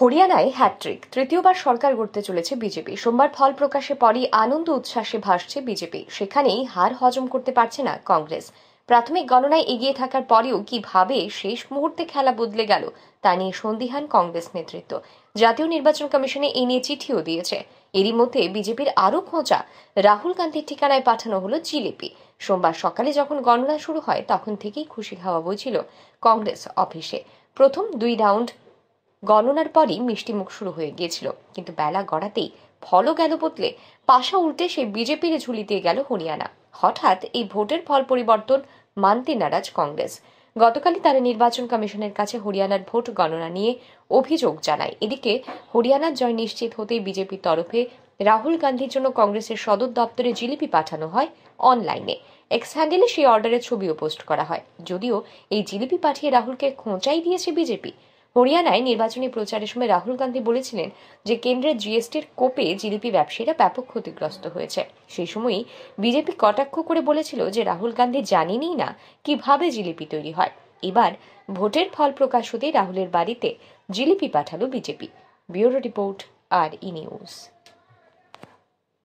হরিয়ানায় hat trick তৃতীয়বার সরকার গড়তে চলেছে বিজেপি সোমবার ফল প্রকাশে পরই আনন্দ উচ্ছ্বাসে ভাসছে বিজেপি সেখানেই হার হজম করতে পারছে না কংগ্রেস প্রাথমিক গণনায় এগিয়ে থাকার পরেও কিভাবে শেষ মুহূর্তে খেলা বদলে গেল তা নিয়ে সন্দিহান কংগ্রেস নেতৃত্ব জাতীয় নির্বাচন কমিশনে এ নিয়ে চিঠিও দিয়েছে এরই মধ্যে বিজেপির আরও খোঁচা রাহুল গান্ধীর ঠিকানায় পাঠানো হলো জিলিপি সোমবার সকালে যখন গণনা শুরু হয় তখন থেকেই খুশি খাওয়া বইছিল কংগ্রেস অফিসে প্রথম দুই রাউন্ড গণনার পরই মিষ্টিমুখ শুরু হয়ে গিয়েছিল কিন্তু বেলা গড়াতেই ফলও গেল বদলে পাশা উল্টে সে বিজেপির ঝুলি দিয়ে গেল হরিয়ানা হঠাৎ এই ভোটের ফল পরিবর্তন মানতে নারাজ কংগ্রেস গতকালই তারা নির্বাচন কমিশনের কাছে হরিয়ানার ভোট গণনা নিয়ে অভিযোগ জানায় এদিকে হরিয়ানার জয় নিশ্চিত হতেই বিজেপির তরফে রাহুল গান্ধীর জন্য কংগ্রেসের সদর দপ্তরে জিলিপি পাঠানো হয় অনলাইনে এক্স হ্যান্ডেলে সেই অর্ডারের ছবিও পোস্ট করা হয় যদিও এই জিলিপি পাঠিয়ে রাহুলকে খোঁচাই দিয়েছে বিজেপি হরিয়ানায় নির্বাচনী প্রচারের সময় রাহুল গান্ধী বলেছিলেন যে কেন্দ্রের জিএসটির কোপে জিলিপি ব্যবসায়ীরা ব্যাপক ক্ষতিগ্রস্ত হয়েছে সেই সময়ই বিজেপি কটাক্ষ করে বলেছিল যে রাহুল গান্ধী জানেনই না কিভাবে জিলিপি তৈরি হয় এবার ভোটের ফল প্রকাশ হতেই রাহুলের বাড়িতে জিলিপি পাঠালো বিজেপি ব্যুরো রিপোর্ট আর ই নিউজ